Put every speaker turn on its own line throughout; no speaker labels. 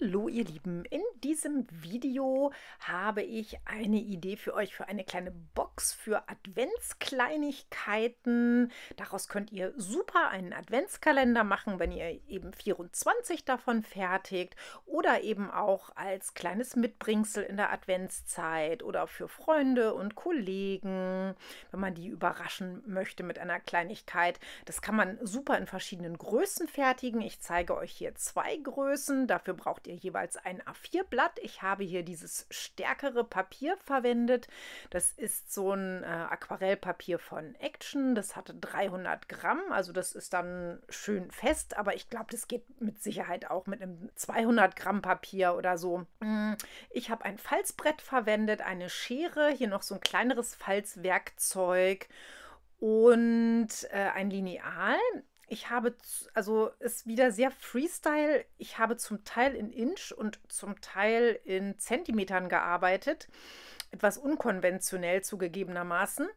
Hallo ihr Lieben, in diesem Video habe ich eine Idee für euch für eine kleine Box für Adventskleinigkeiten. Daraus könnt ihr super einen Adventskalender machen, wenn ihr eben 24 davon fertigt oder eben auch als kleines Mitbringsel in der Adventszeit oder für Freunde und Kollegen, wenn man die überraschen möchte mit einer Kleinigkeit. Das kann man super in verschiedenen Größen fertigen. Ich zeige euch hier zwei Größen. Dafür braucht ihr jeweils ein A4-Blatt. Ich habe hier dieses stärkere Papier verwendet. Das ist so ein äh, Aquarellpapier von Action. Das hatte 300 Gramm, also das ist dann schön fest, aber ich glaube, das geht mit Sicherheit auch mit einem 200 Gramm Papier oder so. Hm. Ich habe ein Falzbrett verwendet, eine Schere, hier noch so ein kleineres Falzwerkzeug und äh, ein Lineal. Ich habe, also ist wieder sehr Freestyle. Ich habe zum Teil in Inch und zum Teil in Zentimetern gearbeitet. Etwas unkonventionell zugegebenermaßen.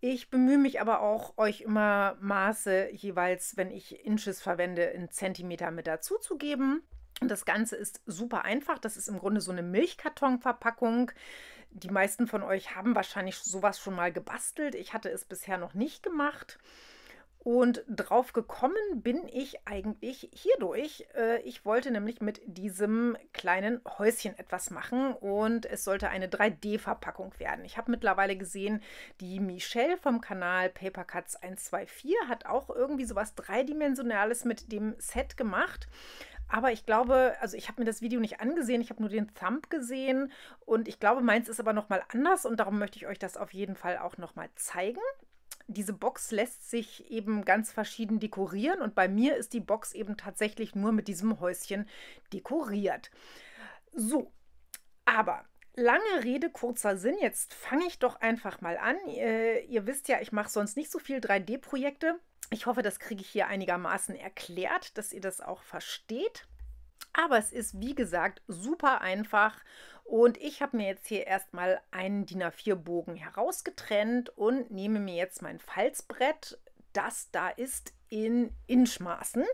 Ich bemühe mich aber auch, euch immer Maße jeweils, wenn ich Inches verwende, in Zentimeter mit dazu zu geben. Und das Ganze ist super einfach. Das ist im Grunde so eine Milchkartonverpackung. Die meisten von euch haben wahrscheinlich sowas schon mal gebastelt. Ich hatte es bisher noch nicht gemacht. Und drauf gekommen bin ich eigentlich hierdurch. Äh, ich wollte nämlich mit diesem kleinen Häuschen etwas machen und es sollte eine 3D-Verpackung werden. Ich habe mittlerweile gesehen, die Michelle vom Kanal Papercuts 124 hat auch irgendwie sowas Dreidimensionales mit dem Set gemacht. Aber ich glaube, also ich habe mir das Video nicht angesehen, ich habe nur den Thumb gesehen und ich glaube, meins ist aber nochmal anders und darum möchte ich euch das auf jeden Fall auch nochmal zeigen diese Box lässt sich eben ganz verschieden dekorieren und bei mir ist die Box eben tatsächlich nur mit diesem Häuschen dekoriert. So, aber lange Rede, kurzer Sinn. Jetzt fange ich doch einfach mal an. Äh, ihr wisst ja, ich mache sonst nicht so viel 3D-Projekte. Ich hoffe, das kriege ich hier einigermaßen erklärt, dass ihr das auch versteht. Aber es ist, wie gesagt, super einfach und ich habe mir jetzt hier erstmal einen DIN A4-Bogen herausgetrennt und nehme mir jetzt mein Falzbrett, das da ist, in Inchmaßen.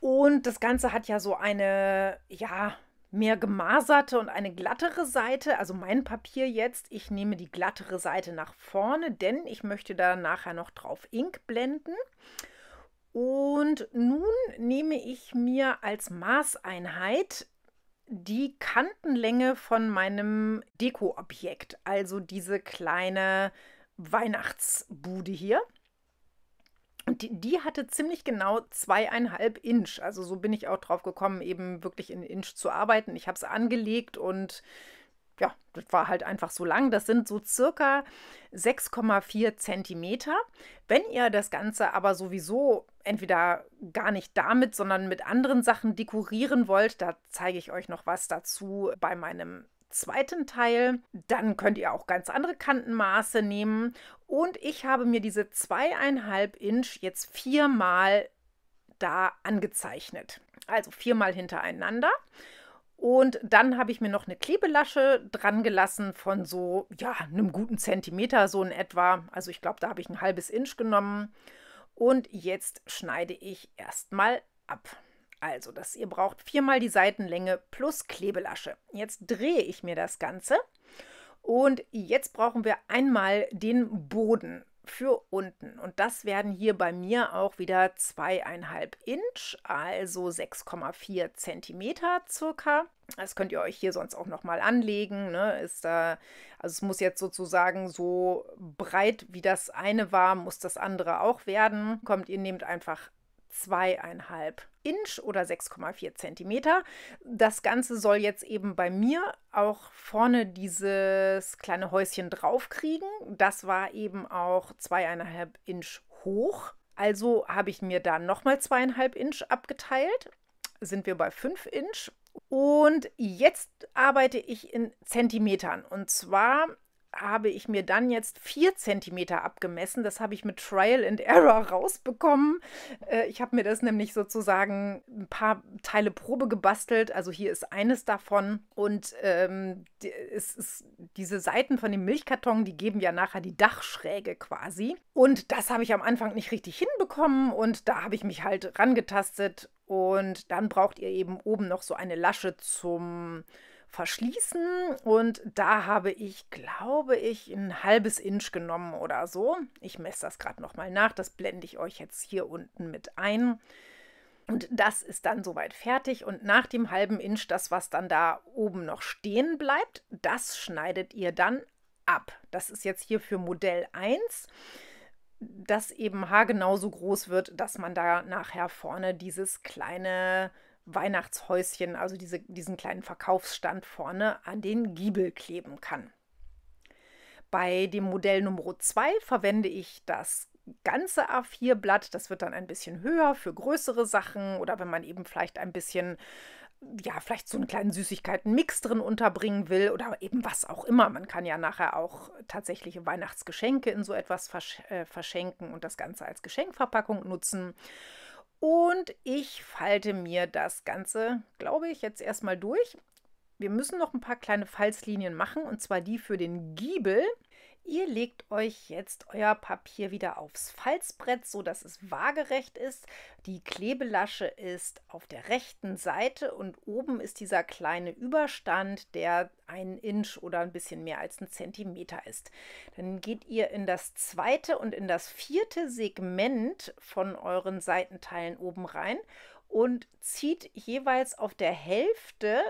Und das Ganze hat ja so eine, ja, mehr gemaserte und eine glattere Seite, also mein Papier jetzt. Ich nehme die glattere Seite nach vorne, denn ich möchte da nachher noch drauf Ink blenden. Und nun nehme ich mir als Maßeinheit die Kantenlänge von meinem Dekoobjekt, also diese kleine Weihnachtsbude hier. Und die, die, hatte ziemlich genau zweieinhalb Inch. Also so bin ich auch drauf gekommen, eben wirklich in Inch zu arbeiten. Ich habe es angelegt und ja, das war halt einfach so lang. Das sind so circa 6,4 Zentimeter. Wenn ihr das Ganze aber sowieso entweder gar nicht damit, sondern mit anderen Sachen dekorieren wollt, da zeige ich euch noch was dazu bei meinem zweiten Teil. Dann könnt ihr auch ganz andere Kantenmaße nehmen. Und ich habe mir diese zweieinhalb Inch jetzt viermal da angezeichnet. Also viermal hintereinander. Und dann habe ich mir noch eine Klebelasche dran gelassen von so, ja, einem guten Zentimeter, so in etwa. Also ich glaube, da habe ich ein halbes Inch genommen. Und jetzt schneide ich erstmal ab. Also, das, ihr braucht viermal die Seitenlänge plus Klebelasche. Jetzt drehe ich mir das Ganze. Und jetzt brauchen wir einmal den Boden für unten. Und das werden hier bei mir auch wieder zweieinhalb Inch, also 6,4 cm circa. Das könnt ihr euch hier sonst auch nochmal anlegen. Ne? Ist da, also es muss jetzt sozusagen so breit, wie das eine war, muss das andere auch werden. Kommt, ihr nehmt einfach zweieinhalb Inch oder 6,4 cm. Das Ganze soll jetzt eben bei mir auch vorne dieses kleine Häuschen draufkriegen. Das war eben auch zweieinhalb Inch hoch. Also habe ich mir da nochmal zweieinhalb Inch abgeteilt. Sind wir bei 5 Inch. Und jetzt arbeite ich in Zentimetern. Und zwar habe ich mir dann jetzt 4 cm abgemessen. Das habe ich mit Trial and Error rausbekommen. Äh, ich habe mir das nämlich sozusagen ein paar Teile Probe gebastelt. Also hier ist eines davon. Und ähm, es ist, diese Seiten von dem Milchkarton, die geben ja nachher die Dachschräge quasi. Und das habe ich am Anfang nicht richtig hinbekommen. Und da habe ich mich halt rangetastet. Und dann braucht ihr eben oben noch so eine Lasche zum verschließen. Und da habe ich, glaube ich, ein halbes Inch genommen oder so. Ich messe das gerade nochmal nach. Das blende ich euch jetzt hier unten mit ein. Und das ist dann soweit fertig. Und nach dem halben Inch, das, was dann da oben noch stehen bleibt, das schneidet ihr dann ab. Das ist jetzt hier für Modell 1, das eben haargenau so groß wird, dass man da nachher vorne dieses kleine Weihnachtshäuschen, also diese, diesen kleinen Verkaufsstand vorne, an den Giebel kleben kann. Bei dem Modell Nummer 2 verwende ich das ganze A4-Blatt. Das wird dann ein bisschen höher für größere Sachen oder wenn man eben vielleicht ein bisschen, ja, vielleicht so einen kleinen Süßigkeiten-Mix drin unterbringen will oder eben was auch immer. Man kann ja nachher auch tatsächliche Weihnachtsgeschenke in so etwas versch äh, verschenken und das Ganze als Geschenkverpackung nutzen. Und ich falte mir das Ganze, glaube ich, jetzt erstmal durch. Wir müssen noch ein paar kleine Falzlinien machen und zwar die für den Giebel. Ihr legt euch jetzt euer Papier wieder aufs Falzbrett, so dass es waagerecht ist. Die Klebelasche ist auf der rechten Seite und oben ist dieser kleine Überstand, der ein Inch oder ein bisschen mehr als ein Zentimeter ist. Dann geht ihr in das zweite und in das vierte Segment von euren Seitenteilen oben rein und zieht jeweils auf der Hälfte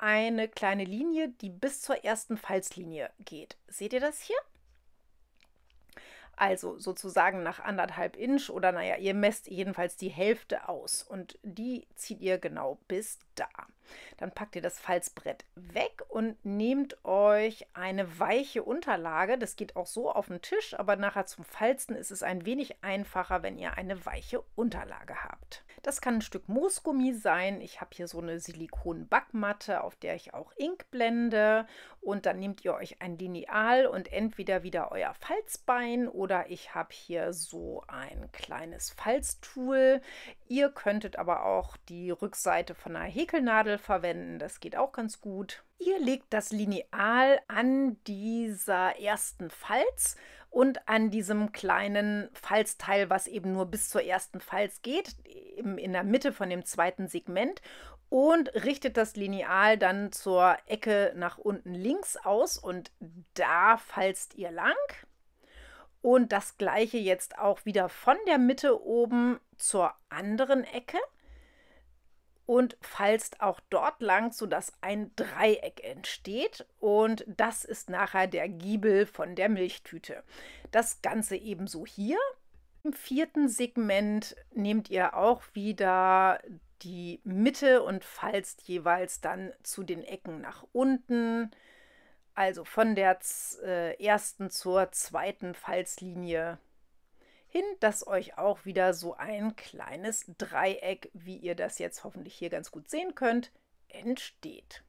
eine kleine Linie, die bis zur ersten Falzlinie geht. Seht ihr das hier? Also sozusagen nach anderthalb Inch oder naja, ihr messt jedenfalls die Hälfte aus und die zieht ihr genau bis da. Dann packt ihr das Falzbrett weg und nehmt euch eine weiche Unterlage. Das geht auch so auf den Tisch, aber nachher zum Falzen ist es ein wenig einfacher, wenn ihr eine weiche Unterlage habt. Das kann ein Stück Moosgummi sein. Ich habe hier so eine Silikonbackmatte, auf der ich auch Ink blende. Und dann nehmt ihr euch ein Lineal und entweder wieder euer Falzbein oder ich habe hier so ein kleines Falztool. Ihr könntet aber auch die Rückseite von einer Häkelnadel verwenden. Das geht auch ganz gut. Ihr legt das Lineal an dieser ersten Falz und an diesem kleinen Falzteil, was eben nur bis zur ersten Falz geht, eben in der Mitte von dem zweiten Segment und richtet das Lineal dann zur Ecke nach unten links aus und da falzt ihr lang. Und das gleiche jetzt auch wieder von der Mitte oben zur anderen Ecke und fallst auch dort lang, sodass ein Dreieck entsteht. Und das ist nachher der Giebel von der Milchtüte. Das Ganze ebenso hier. Im vierten Segment nehmt ihr auch wieder die Mitte und falzt jeweils dann zu den Ecken nach unten. Also von der äh, ersten zur zweiten Falzlinie hin, dass euch auch wieder so ein kleines Dreieck, wie ihr das jetzt hoffentlich hier ganz gut sehen könnt, entsteht.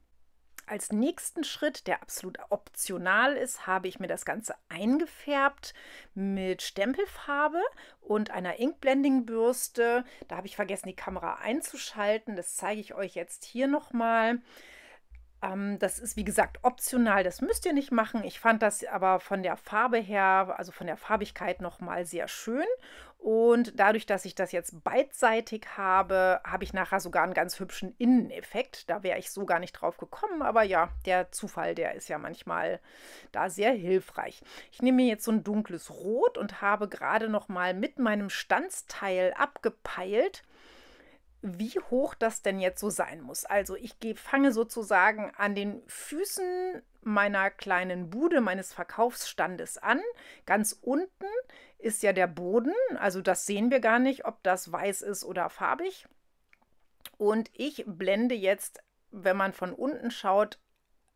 Als nächsten Schritt, der absolut optional ist, habe ich mir das Ganze eingefärbt mit Stempelfarbe und einer Inkblending-Bürste. Da habe ich vergessen, die Kamera einzuschalten. Das zeige ich euch jetzt hier nochmal. mal ähm, das ist wie gesagt optional, das müsst ihr nicht machen. Ich fand das aber von der Farbe her, also von der Farbigkeit nochmal sehr schön. Und dadurch, dass ich das jetzt beidseitig habe, habe ich nachher sogar einen ganz hübschen Inneneffekt. Da wäre ich so gar nicht drauf gekommen, aber ja, der Zufall, der ist ja manchmal da sehr hilfreich. Ich nehme mir jetzt so ein dunkles Rot und habe gerade nochmal mit meinem Stanzteil abgepeilt, wie hoch das denn jetzt so sein muss. Also ich gehe, fange sozusagen an den Füßen meiner kleinen Bude, meines Verkaufsstandes an. Ganz unten ist ja der Boden, also das sehen wir gar nicht, ob das weiß ist oder farbig. Und ich blende jetzt, wenn man von unten schaut,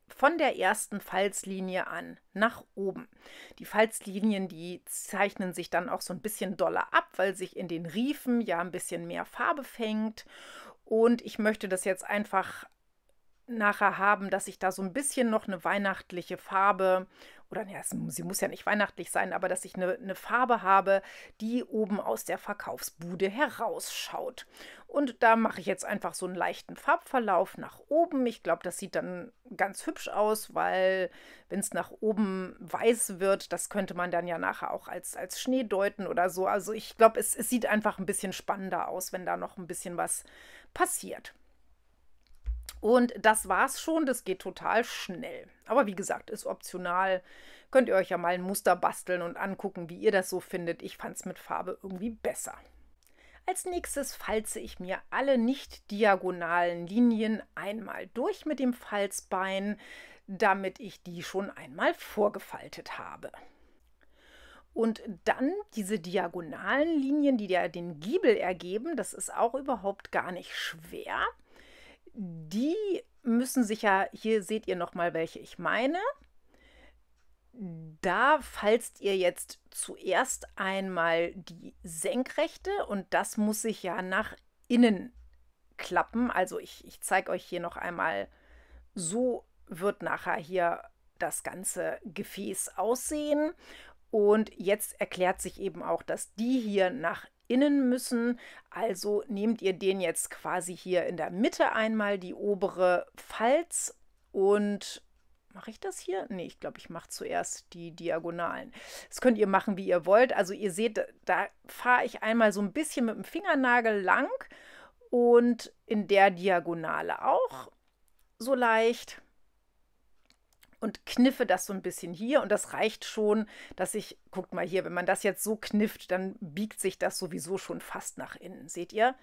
von der ersten Falzlinie an nach oben. Die Falzlinien, die zeichnen sich dann auch so ein bisschen doller ab, weil sich in den Riefen ja ein bisschen mehr Farbe fängt. Und ich möchte das jetzt einfach nachher haben, dass ich da so ein bisschen noch eine weihnachtliche Farbe oder ja, es, sie muss ja nicht weihnachtlich sein, aber dass ich eine, eine Farbe habe, die oben aus der Verkaufsbude herausschaut. Und da mache ich jetzt einfach so einen leichten Farbverlauf nach oben. Ich glaube, das sieht dann ganz hübsch aus, weil wenn es nach oben weiß wird, das könnte man dann ja nachher auch als, als Schnee deuten oder so. Also ich glaube, es, es sieht einfach ein bisschen spannender aus, wenn da noch ein bisschen was passiert. Und das war's schon, das geht total schnell. Aber wie gesagt, ist optional. Könnt ihr euch ja mal ein Muster basteln und angucken, wie ihr das so findet. Ich fand's mit Farbe irgendwie besser. Als nächstes falze ich mir alle nicht diagonalen Linien einmal durch mit dem Falzbein, damit ich die schon einmal vorgefaltet habe. Und dann diese diagonalen Linien, die ja den Giebel ergeben, das ist auch überhaupt gar nicht schwer die müssen sich ja, hier seht ihr nochmal, welche ich meine. Da falzt ihr jetzt zuerst einmal die Senkrechte und das muss sich ja nach innen klappen. Also ich, ich zeige euch hier noch einmal, so wird nachher hier das ganze Gefäß aussehen. Und jetzt erklärt sich eben auch, dass die hier nach innen müssen. Also nehmt ihr den jetzt quasi hier in der Mitte einmal, die obere Falz und Mache ich das hier? Ne, ich glaube, ich mache zuerst die Diagonalen. Das könnt ihr machen, wie ihr wollt. Also ihr seht, da fahre ich einmal so ein bisschen mit dem Fingernagel lang und in der Diagonale auch so leicht und kniffe das so ein bisschen hier. Und das reicht schon, dass ich, guckt mal hier, wenn man das jetzt so knifft, dann biegt sich das sowieso schon fast nach innen. Seht ihr?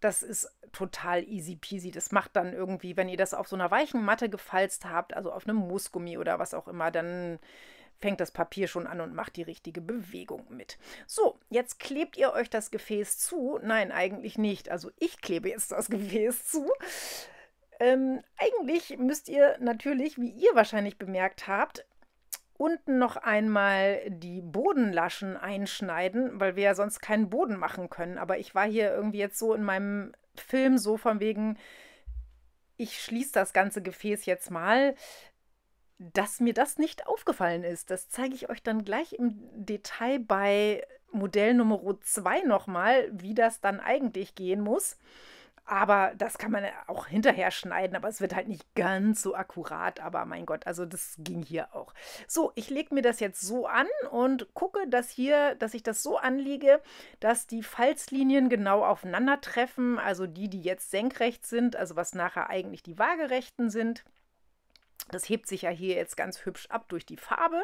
Das ist total easy peasy. Das macht dann irgendwie, wenn ihr das auf so einer weichen Matte gefalzt habt, also auf einem Moosgummi oder was auch immer, dann fängt das Papier schon an und macht die richtige Bewegung mit. So, jetzt klebt ihr euch das Gefäß zu. Nein, eigentlich nicht. Also ich klebe jetzt das Gefäß zu. Ähm, eigentlich müsst ihr natürlich, wie ihr wahrscheinlich bemerkt habt, unten noch einmal die Bodenlaschen einschneiden, weil wir ja sonst keinen Boden machen können. Aber ich war hier irgendwie jetzt so in meinem Film so von wegen, ich schließe das ganze Gefäß jetzt mal, dass mir das nicht aufgefallen ist. Das zeige ich euch dann gleich im Detail bei Modell Nummer 2 nochmal, wie das dann eigentlich gehen muss. Aber das kann man auch hinterher schneiden, aber es wird halt nicht ganz so akkurat. Aber mein Gott, also das ging hier auch. So, ich lege mir das jetzt so an und gucke, dass hier, dass ich das so anlege, dass die Falzlinien genau aufeinandertreffen. Also die, die jetzt senkrecht sind, also was nachher eigentlich die waagerechten sind. Das hebt sich ja hier jetzt ganz hübsch ab durch die Farbe.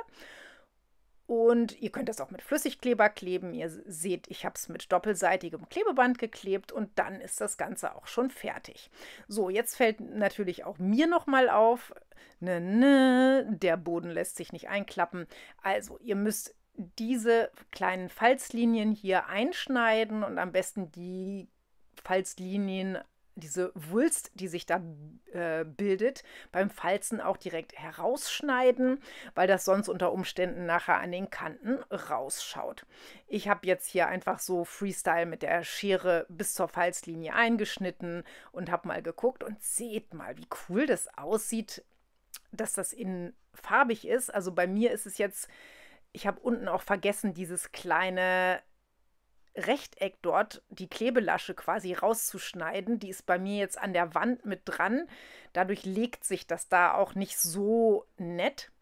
Und ihr könnt das auch mit Flüssigkleber kleben. Ihr seht, ich habe es mit doppelseitigem Klebeband geklebt und dann ist das Ganze auch schon fertig. So, jetzt fällt natürlich auch mir nochmal auf, ne, ne, der Boden lässt sich nicht einklappen. Also, ihr müsst diese kleinen Falzlinien hier einschneiden und am besten die Falzlinien diese Wulst, die sich da äh, bildet, beim Falzen auch direkt herausschneiden, weil das sonst unter Umständen nachher an den Kanten rausschaut. Ich habe jetzt hier einfach so Freestyle mit der Schere bis zur Falzlinie eingeschnitten und habe mal geguckt und seht mal, wie cool das aussieht, dass das innen farbig ist. Also bei mir ist es jetzt, ich habe unten auch vergessen, dieses kleine Rechteck dort die Klebelasche quasi rauszuschneiden. Die ist bei mir jetzt an der Wand mit dran. Dadurch legt sich das da auch nicht so nett.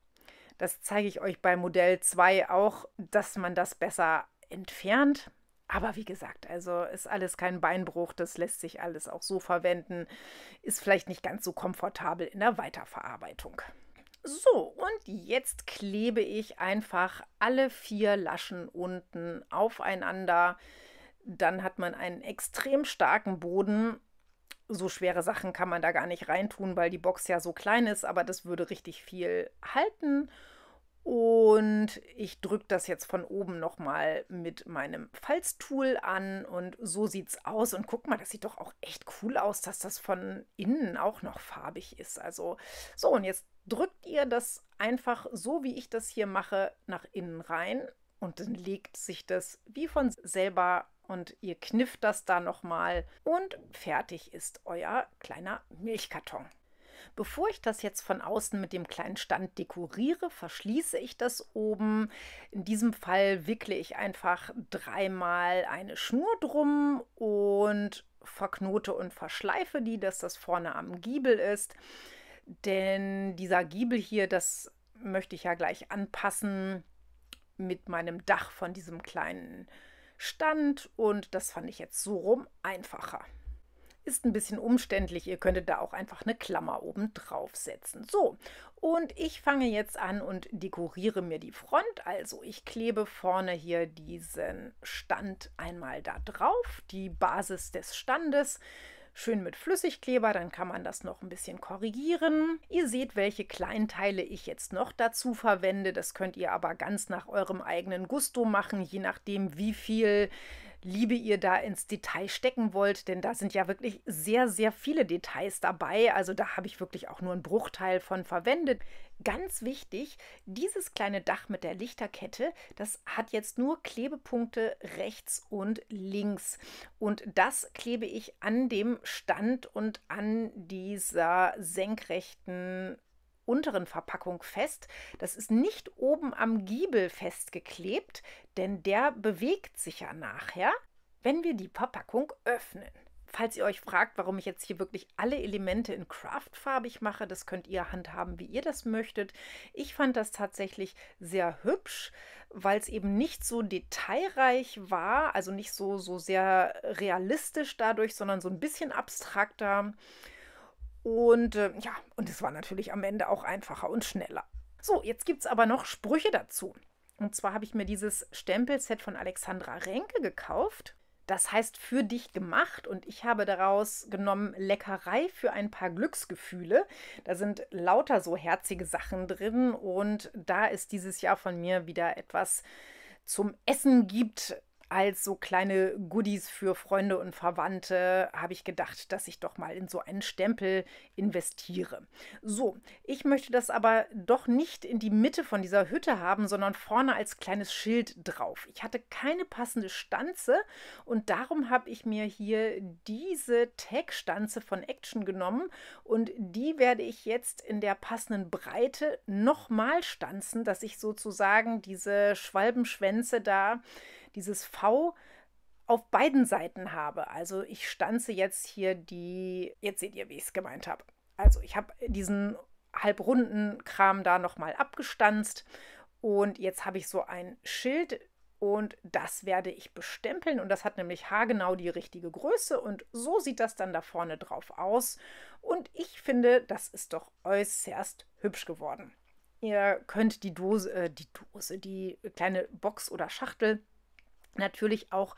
Das zeige ich euch bei Modell 2 auch, dass man das besser entfernt. Aber wie gesagt, also ist alles kein Beinbruch, das lässt sich alles auch so verwenden, ist vielleicht nicht ganz so komfortabel in der Weiterverarbeitung. So, und jetzt klebe ich einfach alle vier Laschen unten aufeinander. Dann hat man einen extrem starken Boden. So schwere Sachen kann man da gar nicht reintun, weil die Box ja so klein ist, aber das würde richtig viel halten. Und ich drücke das jetzt von oben nochmal mit meinem Falztool an und so sieht es aus. Und guck mal, das sieht doch auch echt cool aus, dass das von innen auch noch farbig ist. Also so, und jetzt drückt ihr das einfach so, wie ich das hier mache, nach innen rein. Und dann legt sich das wie von selber und ihr knifft das da nochmal. Und fertig ist euer kleiner Milchkarton. Bevor ich das jetzt von außen mit dem kleinen Stand dekoriere, verschließe ich das oben. In diesem Fall wickle ich einfach dreimal eine Schnur drum und verknote und verschleife die, dass das vorne am Giebel ist. Denn dieser Giebel hier, das möchte ich ja gleich anpassen mit meinem Dach von diesem kleinen Stand. Und das fand ich jetzt so rum einfacher. Ist ein bisschen umständlich, ihr könntet da auch einfach eine Klammer oben drauf setzen. So, und ich fange jetzt an und dekoriere mir die Front. Also ich klebe vorne hier diesen Stand einmal da drauf, die Basis des Standes schön mit Flüssigkleber, dann kann man das noch ein bisschen korrigieren. Ihr seht, welche Kleinteile ich jetzt noch dazu verwende. Das könnt ihr aber ganz nach eurem eigenen Gusto machen, je nachdem, wie viel Liebe ihr da ins Detail stecken wollt, denn da sind ja wirklich sehr, sehr viele Details dabei. Also da habe ich wirklich auch nur einen Bruchteil von verwendet. Ganz wichtig, dieses kleine Dach mit der Lichterkette, das hat jetzt nur Klebepunkte rechts und links. Und das klebe ich an dem Stand und an dieser senkrechten unteren Verpackung fest. Das ist nicht oben am Giebel festgeklebt, denn der bewegt sich ja nachher, wenn wir die Verpackung öffnen. Falls ihr euch fragt, warum ich jetzt hier wirklich alle Elemente in Craft farbig mache, das könnt ihr handhaben, wie ihr das möchtet. Ich fand das tatsächlich sehr hübsch, weil es eben nicht so detailreich war, also nicht so, so sehr realistisch dadurch, sondern so ein bisschen abstrakter. Und äh, ja, und es war natürlich am Ende auch einfacher und schneller. So, jetzt gibt es aber noch Sprüche dazu. Und zwar habe ich mir dieses Stempelset von Alexandra Renke gekauft. Das heißt für dich gemacht und ich habe daraus genommen Leckerei für ein paar Glücksgefühle. Da sind lauter so herzige Sachen drin und da ist dieses Jahr von mir wieder etwas zum Essen gibt, als so kleine Goodies für Freunde und Verwandte habe ich gedacht, dass ich doch mal in so einen Stempel investiere. So, ich möchte das aber doch nicht in die Mitte von dieser Hütte haben, sondern vorne als kleines Schild drauf. Ich hatte keine passende Stanze und darum habe ich mir hier diese Tag-Stanze von Action genommen und die werde ich jetzt in der passenden Breite nochmal stanzen, dass ich sozusagen diese Schwalbenschwänze da dieses V auf beiden Seiten habe. Also ich stanze jetzt hier die, jetzt seht ihr, wie ich es gemeint habe. Also ich habe diesen halbrunden Kram da nochmal abgestanzt und jetzt habe ich so ein Schild und das werde ich bestempeln und das hat nämlich haargenau die richtige Größe und so sieht das dann da vorne drauf aus und ich finde, das ist doch äußerst hübsch geworden. Ihr könnt die Dose, äh, die Dose, die kleine Box oder Schachtel natürlich auch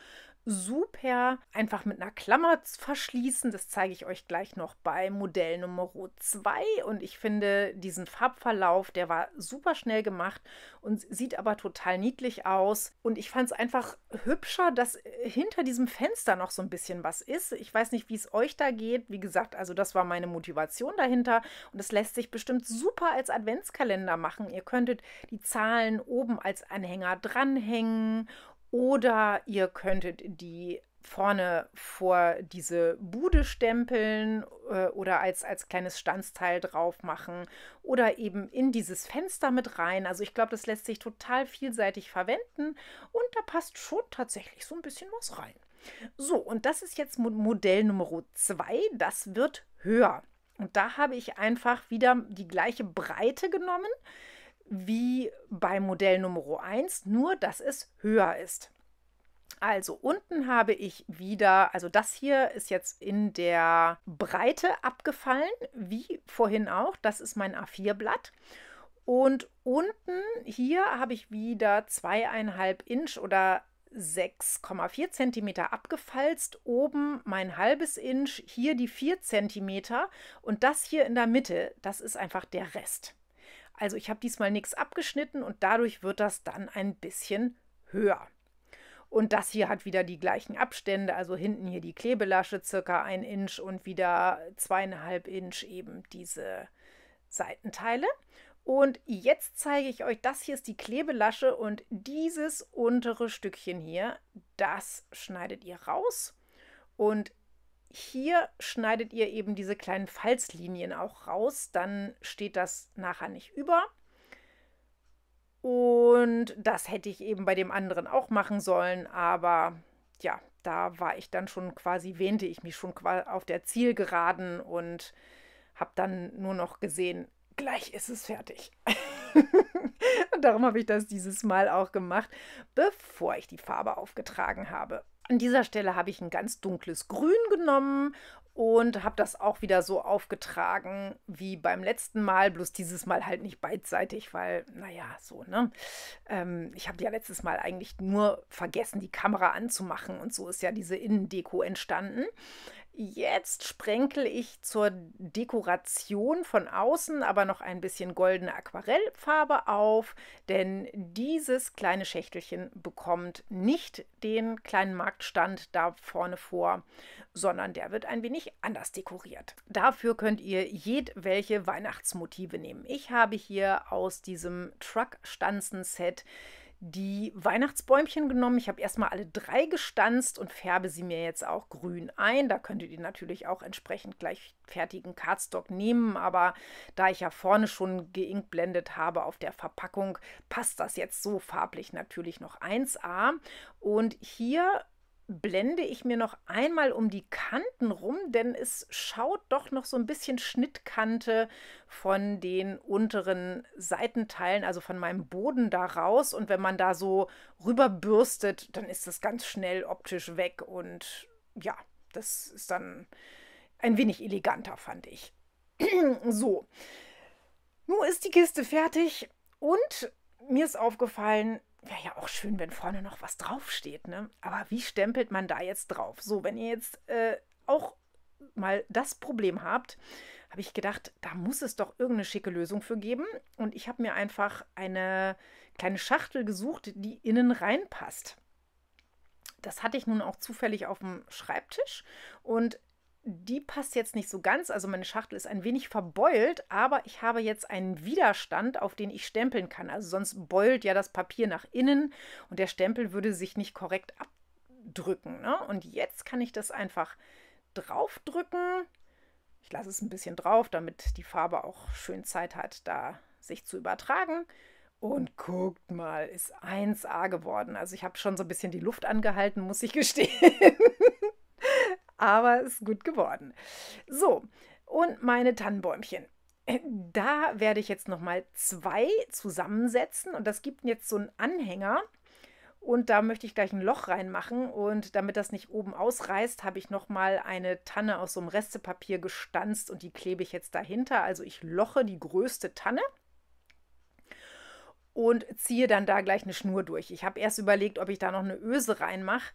super einfach mit einer Klammer verschließen. Das zeige ich euch gleich noch bei Modell Nummer 2. Und ich finde diesen Farbverlauf, der war super schnell gemacht und sieht aber total niedlich aus. Und ich fand es einfach hübscher, dass äh, hinter diesem Fenster noch so ein bisschen was ist. Ich weiß nicht, wie es euch da geht. Wie gesagt, also das war meine Motivation dahinter. Und das lässt sich bestimmt super als Adventskalender machen. Ihr könntet die Zahlen oben als Anhänger dranhängen oder ihr könntet die vorne vor diese Bude stempeln äh, oder als, als kleines Standsteil drauf machen oder eben in dieses Fenster mit rein. Also ich glaube, das lässt sich total vielseitig verwenden und da passt schon tatsächlich so ein bisschen was rein. So, und das ist jetzt Modell Nummer 2, das wird höher. Und da habe ich einfach wieder die gleiche Breite genommen wie bei Modell Nummer 1, nur dass es höher ist. Also unten habe ich wieder, also das hier ist jetzt in der Breite abgefallen, wie vorhin auch. Das ist mein A4-Blatt. Und unten hier habe ich wieder zweieinhalb Inch oder 6,4 cm abgefalzt, oben mein halbes Inch, hier die 4 cm und das hier in der Mitte, das ist einfach der Rest. Also ich habe diesmal nichts abgeschnitten und dadurch wird das dann ein bisschen höher. Und das hier hat wieder die gleichen Abstände, also hinten hier die Klebelasche circa ein Inch und wieder zweieinhalb Inch eben diese Seitenteile. Und jetzt zeige ich euch, das hier ist die Klebelasche und dieses untere Stückchen hier, das schneidet ihr raus. Und hier schneidet ihr eben diese kleinen Falzlinien auch raus, dann steht das nachher nicht über. Und das hätte ich eben bei dem anderen auch machen sollen, aber ja, da war ich dann schon quasi, wähnte ich mich schon auf der Zielgeraden und habe dann nur noch gesehen, gleich ist es fertig. und darum habe ich das dieses Mal auch gemacht, bevor ich die Farbe aufgetragen habe. An dieser Stelle habe ich ein ganz dunkles Grün genommen und habe das auch wieder so aufgetragen wie beim letzten Mal, bloß dieses Mal halt nicht beidseitig, weil, naja, so, ne? Ähm, ich habe ja letztes Mal eigentlich nur vergessen, die Kamera anzumachen und so ist ja diese Innendeko entstanden. Jetzt sprenkel ich zur Dekoration von außen aber noch ein bisschen goldene Aquarellfarbe auf, denn dieses kleine Schächtelchen bekommt nicht den kleinen Marktstand da vorne vor, sondern der wird ein wenig anders dekoriert. Dafür könnt ihr jedwelche Weihnachtsmotive nehmen. Ich habe hier aus diesem Truck-Stanzen-Set die Weihnachtsbäumchen genommen. Ich habe erstmal alle drei gestanzt und färbe sie mir jetzt auch grün ein. Da könntet ihr natürlich auch entsprechend gleich fertigen Cardstock nehmen, aber da ich ja vorne schon geinkblendet habe auf der Verpackung, passt das jetzt so farblich natürlich noch 1A. Und hier blende ich mir noch einmal um die Kanten rum, denn es schaut doch noch so ein bisschen Schnittkante von den unteren Seitenteilen, also von meinem Boden da raus. Und wenn man da so rüberbürstet, dann ist das ganz schnell optisch weg. Und ja, das ist dann ein wenig eleganter, fand ich. so, nun ist die Kiste fertig und mir ist aufgefallen, wäre ja auch schön, wenn vorne noch was draufsteht, ne? Aber wie stempelt man da jetzt drauf? So, wenn ihr jetzt äh, auch mal das Problem habt, habe ich gedacht, da muss es doch irgendeine schicke Lösung für geben. Und ich habe mir einfach eine kleine Schachtel gesucht, die innen reinpasst. Das hatte ich nun auch zufällig auf dem Schreibtisch und die passt jetzt nicht so ganz. Also meine Schachtel ist ein wenig verbeult, aber ich habe jetzt einen Widerstand, auf den ich stempeln kann. Also sonst beult ja das Papier nach innen und der Stempel würde sich nicht korrekt abdrücken. Ne? Und jetzt kann ich das einfach draufdrücken. Ich lasse es ein bisschen drauf, damit die Farbe auch schön Zeit hat, da sich zu übertragen. Und guckt mal, ist 1A geworden. Also ich habe schon so ein bisschen die Luft angehalten, muss ich gestehen. aber es ist gut geworden. So, und meine Tannenbäumchen. Da werde ich jetzt nochmal zwei zusammensetzen und das gibt mir jetzt so einen Anhänger. Und da möchte ich gleich ein Loch reinmachen. Und damit das nicht oben ausreißt, habe ich nochmal eine Tanne aus so einem Restepapier gestanzt und die klebe ich jetzt dahinter. Also ich loche die größte Tanne und ziehe dann da gleich eine Schnur durch. Ich habe erst überlegt, ob ich da noch eine Öse reinmache.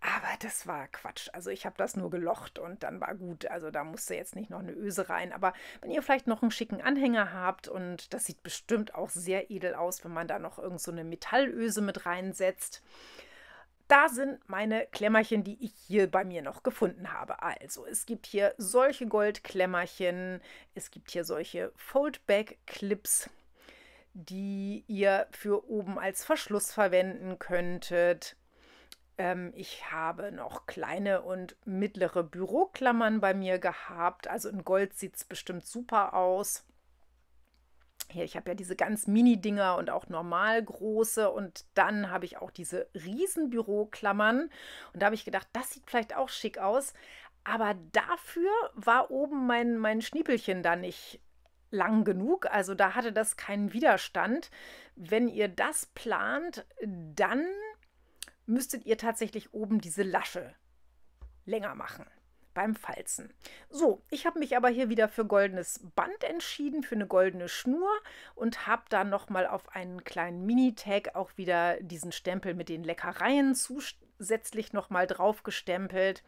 Aber das war Quatsch. Also ich habe das nur gelocht und dann war gut. Also da musste jetzt nicht noch eine Öse rein. Aber wenn ihr vielleicht noch einen schicken Anhänger habt und das sieht bestimmt auch sehr edel aus, wenn man da noch irgend so eine Metallöse mit reinsetzt. Da sind meine Klemmerchen, die ich hier bei mir noch gefunden habe. Also, es gibt hier solche Goldklemmerchen, es gibt hier solche Foldback-Clips, die ihr für oben als Verschluss verwenden könntet. Ähm, ich habe noch kleine und mittlere Büroklammern bei mir gehabt. Also in Gold sieht es bestimmt super aus. Hier, ich habe ja diese ganz Mini-Dinger und auch normal große und dann habe ich auch diese Riesenbüroklammern. und da habe ich gedacht, das sieht vielleicht auch schick aus, aber dafür war oben mein, mein Schniepelchen da nicht lang genug, also da hatte das keinen Widerstand. Wenn ihr das plant, dann müsstet ihr tatsächlich oben diese Lasche länger machen beim Falzen. So, ich habe mich aber hier wieder für goldenes Band entschieden, für eine goldene Schnur und habe dann nochmal auf einen kleinen Mini-Tag auch wieder diesen Stempel mit den Leckereien zusätzlich nochmal drauf gestempelt.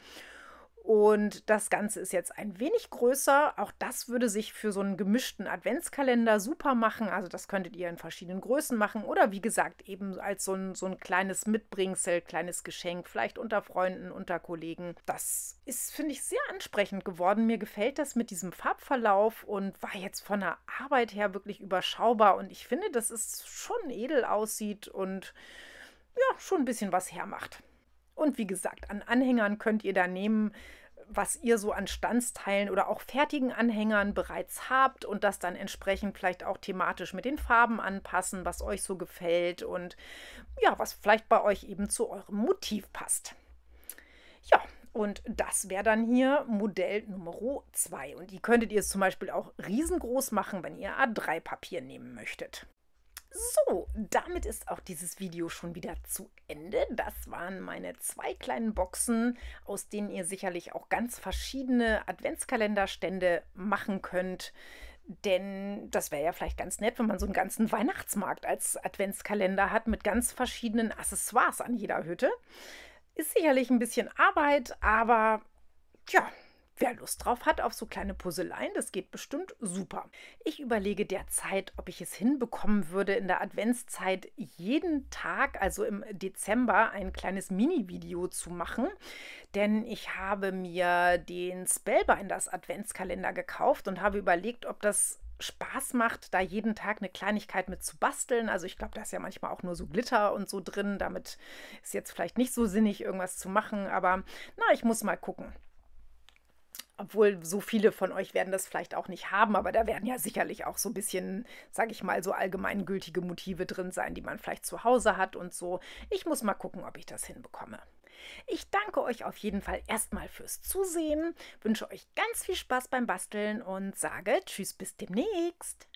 Und das Ganze ist jetzt ein wenig größer. Auch das würde sich für so einen gemischten Adventskalender super machen. Also das könntet ihr in verschiedenen Größen machen oder wie gesagt eben als so ein, so ein kleines Mitbringsel, kleines Geschenk, vielleicht unter Freunden, unter Kollegen. Das ist, finde ich, sehr ansprechend geworden. Mir gefällt das mit diesem Farbverlauf und war jetzt von der Arbeit her wirklich überschaubar. Und ich finde, dass es schon edel aussieht und ja, schon ein bisschen was hermacht. Und wie gesagt, an Anhängern könnt ihr da nehmen, was ihr so an Standsteilen oder auch fertigen Anhängern bereits habt und das dann entsprechend vielleicht auch thematisch mit den Farben anpassen, was euch so gefällt und ja, was vielleicht bei euch eben zu eurem Motiv passt. Ja, und das wäre dann hier Modell Nummer 2. Und die könntet ihr zum Beispiel auch riesengroß machen, wenn ihr A3-Papier nehmen möchtet. So, damit ist auch dieses Video schon wieder zu Ende. Das waren meine zwei kleinen Boxen, aus denen ihr sicherlich auch ganz verschiedene Adventskalenderstände machen könnt. Denn das wäre ja vielleicht ganz nett, wenn man so einen ganzen Weihnachtsmarkt als Adventskalender hat mit ganz verschiedenen Accessoires an jeder Hütte. Ist sicherlich ein bisschen Arbeit, aber tja. Wer Lust drauf hat auf so kleine Puzzeleien, das geht bestimmt super. Ich überlege derzeit, ob ich es hinbekommen würde, in der Adventszeit jeden Tag, also im Dezember, ein kleines Mini-Video zu machen. Denn ich habe mir den Spellbinders Adventskalender gekauft und habe überlegt, ob das Spaß macht, da jeden Tag eine Kleinigkeit mit zu basteln. Also ich glaube, da ist ja manchmal auch nur so Glitter und so drin. Damit ist jetzt vielleicht nicht so sinnig, irgendwas zu machen. Aber na, ich muss mal gucken obwohl so viele von euch werden das vielleicht auch nicht haben, aber da werden ja sicherlich auch so ein bisschen, sage ich mal, so allgemeingültige Motive drin sein, die man vielleicht zu Hause hat und so. Ich muss mal gucken, ob ich das hinbekomme. Ich danke euch auf jeden Fall erstmal fürs Zusehen, wünsche euch ganz viel Spaß beim Basteln und sage Tschüss bis demnächst.